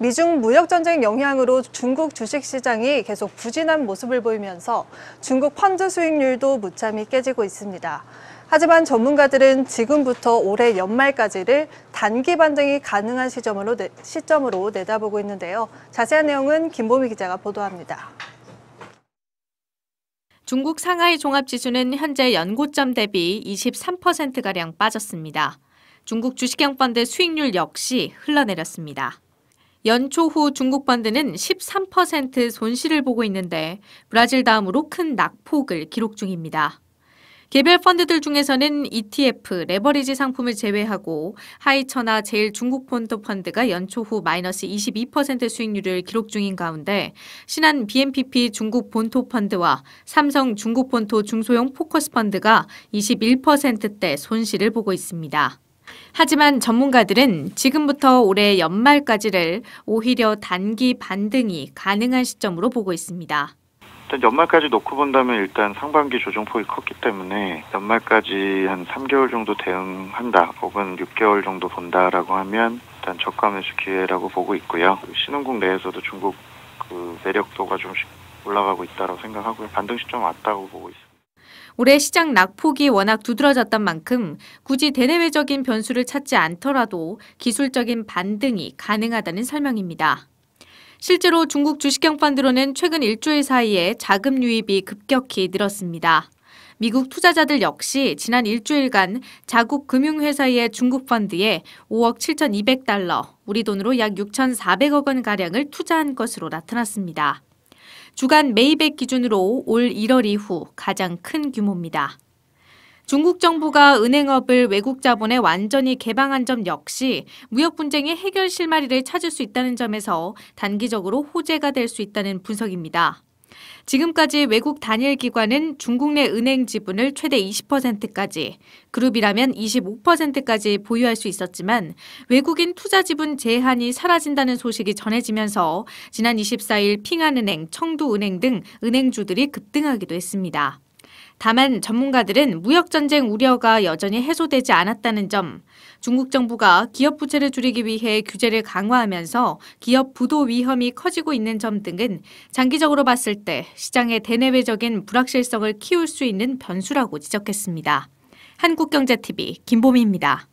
미중 무역 전쟁 영향으로 중국 주식 시장이 계속 부진한 모습을 보이면서 중국 펀드 수익률도 무참히 깨지고 있습니다. 하지만 전문가들은 지금부터 올해 연말까지를 단기 반등이 가능한 시점으로, 내, 시점으로 내다보고 있는데요. 자세한 내용은 김보미 기자가 보도합니다. 중국 상하이 종합지수는 현재 연고점 대비 23%가량 빠졌습니다. 중국 주식형 펀드 수익률 역시 흘러내렸습니다. 연초 후 중국 펀드는 13% 손실을 보고 있는데 브라질 다음으로 큰 낙폭을 기록 중입니다. 개별 펀드들 중에서는 ETF, 레버리지 상품을 제외하고 하이처나 제일 중국 펀드 펀드가 연초 후 마이너스 22% 수익률을 기록 중인 가운데 신한 BNPP 중국 본토 펀드와 삼성 중국 본토 중소형 포커스 펀드가 21%대 손실을 보고 있습니다. 하지만 전문가들은 지금부터 올해 연말까지를 오히려 단기 반등이 가능한 시점으로 보고 있습니다. 일단 연말까지 놓고 본다면 일단 상반기 조정폭이 컸기 때문에 연말까지 한 3개월 정도 대응한다 혹은 6개월 정도 본다라고 하면 일단 저가 매수 기회라고 보고 있고요. 신흥국 내에서도 중국 그 매력도가 좀 올라가고 있다고 생각하고요. 반등 시점 왔다고 보고 있습니다. 올해 시장 낙폭이 워낙 두드러졌던 만큼 굳이 대내외적인 변수를 찾지 않더라도 기술적인 반등이 가능하다는 설명입니다. 실제로 중국 주식형 펀드로는 최근 일주일 사이에 자금 유입이 급격히 늘었습니다. 미국 투자자들 역시 지난 일주일간 자국 금융회사의 중국 펀드에 5억 7,200달러, 우리 돈으로 약 6,400억 원가량을 투자한 것으로 나타났습니다. 주간 매입액 기준으로 올 1월 이후 가장 큰 규모입니다. 중국 정부가 은행업을 외국 자본에 완전히 개방한 점 역시 무역 분쟁의 해결 실마리를 찾을 수 있다는 점에서 단기적으로 호재가 될 수 있다는 분석입니다. 지금까지 외국 단일 기관은 중국 내 은행 지분을 최대 20%까지, 그룹이라면 25%까지 보유할 수 있었지만 외국인 투자 지분 제한이 사라진다는 소식이 전해지면서 지난 24일 핑안은행, 청두은행 등 은행주들이 급등하기도 했습니다. 다만 전문가들은 무역전쟁 우려가 여전히 해소되지 않았다는 점, 중국 정부가 기업 부채를 줄이기 위해 규제를 강화하면서 기업 부도 위험이 커지고 있는 점 등은 장기적으로 봤을 때 시장의 대내외적인 불확실성을 키울 수 있는 변수라고 지적했습니다. 한국경제TV 김보미입니다.